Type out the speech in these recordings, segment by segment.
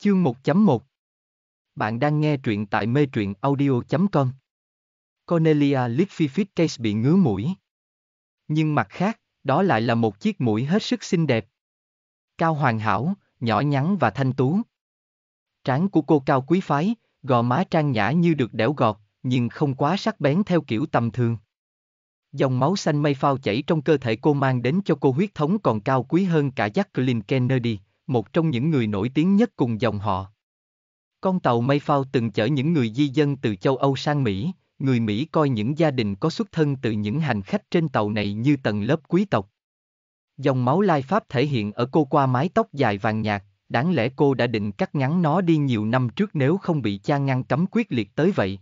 Chương 1.1 Bạn đang nghe truyện tại mê truyện audio.com Cornelia Litfifit Case bị ngứa mũi. Nhưng mặt khác, đó lại là một chiếc mũi hết sức xinh đẹp. Cao hoàn hảo, nhỏ nhắn và thanh tú. Trán của cô cao quý phái, gò má trang nhã như được đẽo gọt, nhưng không quá sắc bén theo kiểu tầm thường. Dòng máu xanh mây phao chảy trong cơ thể cô mang đến cho cô huyết thống còn cao quý hơn cả Jacqueline Kennedy, một trong những người nổi tiếng nhất cùng dòng họ. Con tàu Mayflower từng chở những người di dân từ châu Âu sang Mỹ, người Mỹ coi những gia đình có xuất thân từ những hành khách trên tàu này như tầng lớp quý tộc. Dòng máu lai Pháp thể hiện ở cô qua mái tóc dài vàng nhạt, đáng lẽ cô đã định cắt ngắn nó đi nhiều năm trước nếu không bị cha ngăn cấm quyết liệt tới vậy.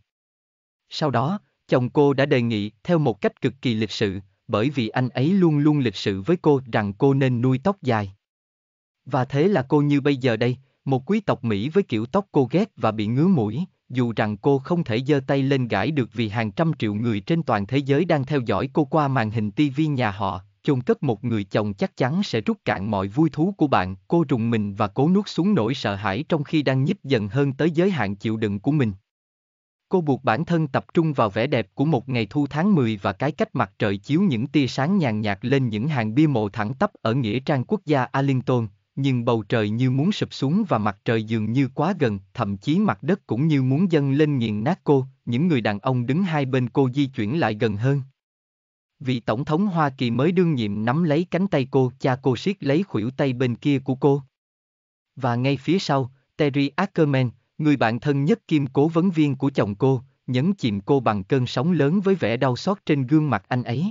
Sau đó, chồng cô đã đề nghị, theo một cách cực kỳ lịch sự, bởi vì anh ấy luôn luôn lịch sự với cô rằng cô nên nuôi tóc dài. Và thế là cô như bây giờ đây, một quý tộc Mỹ với kiểu tóc cô ghét và bị ngứa mũi, dù rằng cô không thể giơ tay lên gãi được vì hàng trăm triệu người trên toàn thế giới đang theo dõi cô qua màn hình TV nhà họ, chôn cất một người chồng chắc chắn sẽ rút cạn mọi vui thú của bạn, cô rùng mình và cố nuốt xuống nỗi sợ hãi trong khi đang nhích dần hơn tới giới hạn chịu đựng của mình. Cô buộc bản thân tập trung vào vẻ đẹp của một ngày thu tháng 10 và cái cách mặt trời chiếu những tia sáng nhàn nhạt lên những hàng bia mộ thẳng tắp ở nghĩa trang quốc gia Arlington, nhưng bầu trời như muốn sụp xuống và mặt trời dường như quá gần, thậm chí mặt đất cũng như muốn dâng lên nghiền nát cô, những người đàn ông đứng hai bên cô di chuyển lại gần hơn. Vị Tổng thống Hoa Kỳ mới đương nhiệm nắm lấy cánh tay cô, cha cô siết lấy khuỷu tay bên kia của cô. Và ngay phía sau, Terry Ackerman, người bạn thân nhất kim cố vấn viên của chồng cô, nhấn chìm cô bằng cơn sóng lớn với vẻ đau xót trên gương mặt anh ấy.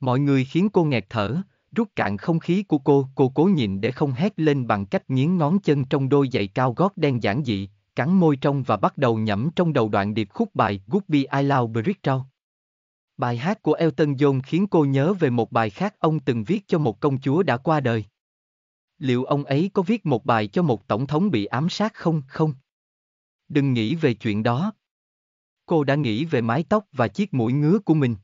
Mọi người khiến cô nghẹt thở, rút cạn không khí của cô, cô cố nhìn để không hét lên bằng cách nghiến ngón chân trong đôi giày cao gót đen giản dị, cắn môi trong và bắt đầu nhẩm trong đầu đoạn điệp khúc bài Goodbye I Love Bridgetown. Bài hát của Elton John khiến cô nhớ về một bài khác ông từng viết cho một công chúa đã qua đời. Liệu ông ấy có viết một bài cho một tổng thống bị ám sát không? Không. Đừng nghĩ về chuyện đó. Cô đã nghĩ về mái tóc và chiếc mũi ngứa của mình.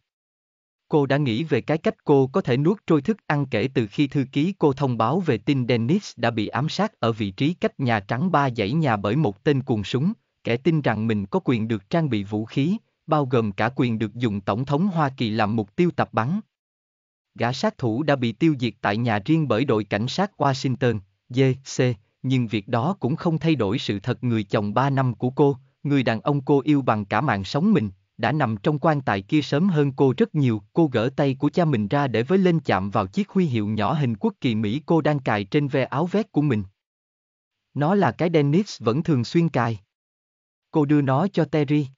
Cô đã nghĩ về cái cách cô có thể nuốt trôi thức ăn kể từ khi thư ký cô thông báo về tin Dennis đã bị ám sát ở vị trí cách Nhà Trắng ba dãy nhà bởi một tên cuồng súng, kẻ tin rằng mình có quyền được trang bị vũ khí, bao gồm cả quyền được dùng Tổng thống Hoa Kỳ làm mục tiêu tập bắn. Gã sát thủ đã bị tiêu diệt tại nhà riêng bởi đội cảnh sát Washington, D.C. nhưng việc đó cũng không thay đổi sự thật người chồng ba năm của cô, người đàn ông cô yêu bằng cả mạng sống mình, đã nằm trong quan tài kia sớm hơn cô rất nhiều. Cô gỡ tay của cha mình ra để với lên chạm vào chiếc huy hiệu nhỏ hình quốc kỳ Mỹ cô đang cài trên ve áo vest của mình. Nó là cái Dennis vẫn thường xuyên cài. Cô đưa nó cho Terry.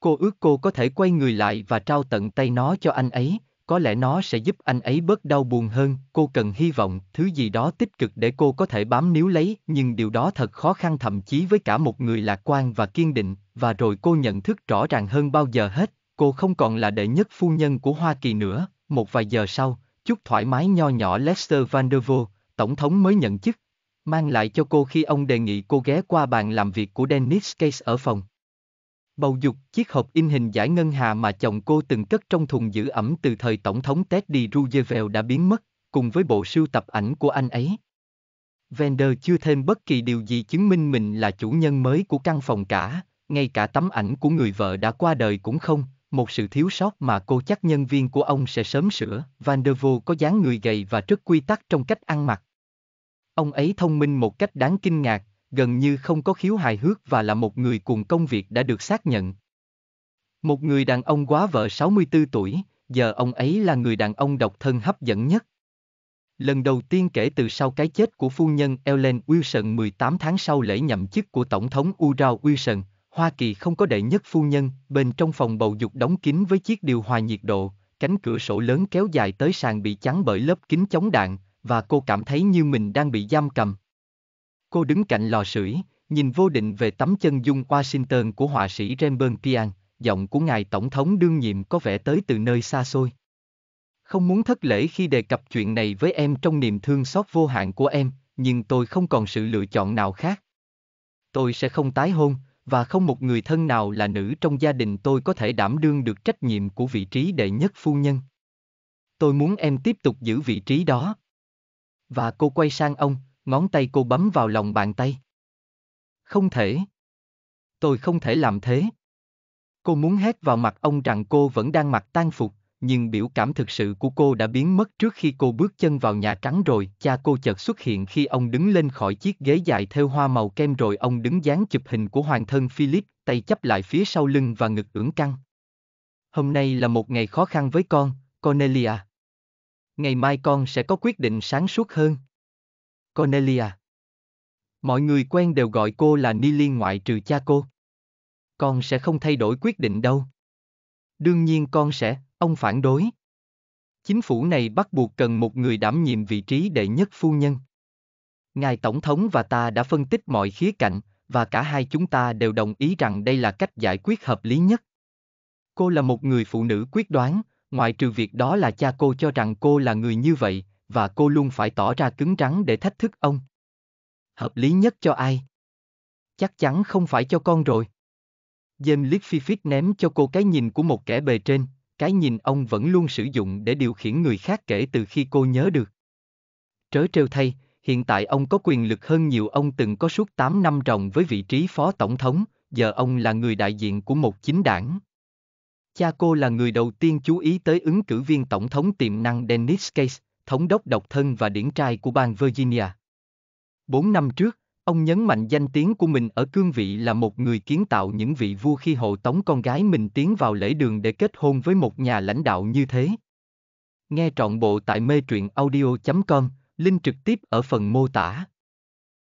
Cô ước cô có thể quay người lại và trao tận tay nó cho anh ấy, có lẽ nó sẽ giúp anh ấy bớt đau buồn hơn, cô cần hy vọng, thứ gì đó tích cực để cô có thể bám níu lấy, nhưng điều đó thật khó khăn thậm chí với cả một người lạc quan và kiên định, và rồi cô nhận thức rõ ràng hơn bao giờ hết, cô không còn là đệ nhất phu nhân của Hoa Kỳ nữa, một vài giờ sau, chút thoải mái nho nhỏ Lester Vandervoort, tổng thống mới nhận chức, mang lại cho cô khi ông đề nghị cô ghé qua bàn làm việc của Dennis Case ở phòng. Bầu dục, chiếc hộp in hình giải ngân hà mà chồng cô từng cất trong thùng giữ ẩm từ thời Tổng thống Teddy Roosevelt đã biến mất, cùng với bộ sưu tập ảnh của anh ấy. Vender chưa thêm bất kỳ điều gì chứng minh mình là chủ nhân mới của căn phòng cả, ngay cả tấm ảnh của người vợ đã qua đời cũng không, một sự thiếu sót mà cô chắc nhân viên của ông sẽ sớm sửa. Van der có dáng người gầy và rất quy tắc trong cách ăn mặc. Ông ấy thông minh một cách đáng kinh ngạc, gần như không có khiếu hài hước và là một người cùng công việc đã được xác nhận. Một người đàn ông quá vợ 64 tuổi, giờ ông ấy là người đàn ông độc thân hấp dẫn nhất. Lần đầu tiên kể từ sau cái chết của phu nhân Ellen Wilson 18 tháng sau lễ nhậm chức của Tổng thống Woodrow Wilson, Hoa Kỳ không có đệ nhất phu nhân, bên trong phòng bầu dục đóng kín với chiếc điều hòa nhiệt độ, cánh cửa sổ lớn kéo dài tới sàn bị chắn bởi lớp kính chống đạn, và cô cảm thấy như mình đang bị giam cầm. Cô đứng cạnh lò sưởi, nhìn vô định về tấm chân dung Washington của họa sĩ Rembrandt Pian, giọng của ngài tổng thống đương nhiệm có vẻ tới từ nơi xa xôi. Không muốn thất lễ khi đề cập chuyện này với em trong niềm thương xót vô hạn của em, nhưng tôi không còn sự lựa chọn nào khác. Tôi sẽ không tái hôn, và không một người thân nào là nữ trong gia đình tôi có thể đảm đương được trách nhiệm của vị trí đệ nhất phu nhân. Tôi muốn em tiếp tục giữ vị trí đó. Và cô quay sang ông, Ngón tay cô bấm vào lòng bàn tay. Không thể. Tôi không thể làm thế. Cô muốn hét vào mặt ông rằng cô vẫn đang mặc tang phục, nhưng biểu cảm thực sự của cô đã biến mất trước khi cô bước chân vào Nhà Trắng rồi. Cha cô chợt xuất hiện khi ông đứng lên khỏi chiếc ghế dài theo hoa màu kem rồi ông đứng dán chụp hình của hoàng thân Philip, tay chấp lại phía sau lưng và ngực ưỡn căng. Hôm nay là một ngày khó khăn với con, Cornelia. Ngày mai con sẽ có quyết định sáng suốt hơn. Cornelia. Mọi người quen đều gọi cô là Nili ngoại trừ cha cô. Con sẽ không thay đổi quyết định đâu. Đương nhiên con sẽ, ông phản đối. Chính phủ này bắt buộc cần một người đảm nhiệm vị trí đệ nhất phu nhân. Ngài Tổng thống và ta đã phân tích mọi khía cạnh, và cả hai chúng ta đều đồng ý rằng đây là cách giải quyết hợp lý nhất. Cô là một người phụ nữ quyết đoán, ngoại trừ việc đó là cha cô cho rằng cô là người như vậy, và cô luôn phải tỏ ra cứng rắn để thách thức ông. Hợp lý nhất cho ai? Chắc chắn không phải cho con rồi. James Litfific ném cho cô cái nhìn của một kẻ bề trên, cái nhìn ông vẫn luôn sử dụng để điều khiển người khác kể từ khi cô nhớ được. Trớ trêu thay, hiện tại ông có quyền lực hơn nhiều ông từng có suốt 8 năm ròng với vị trí phó tổng thống, giờ ông là người đại diện của một chính đảng. Cha cô là người đầu tiên chú ý tới ứng cử viên tổng thống tiềm năng Dennis Case, thống đốc độc thân và điển trai của bang Virginia. Bốn năm trước, ông nhấn mạnh danh tiếng của mình ở cương vị là một người kiến tạo những vị vua khi hộ tống con gái mình tiến vào lễ đường để kết hôn với một nhà lãnh đạo như thế. Nghe trọn bộ tại mê truyện audio.com, link trực tiếp ở phần mô tả.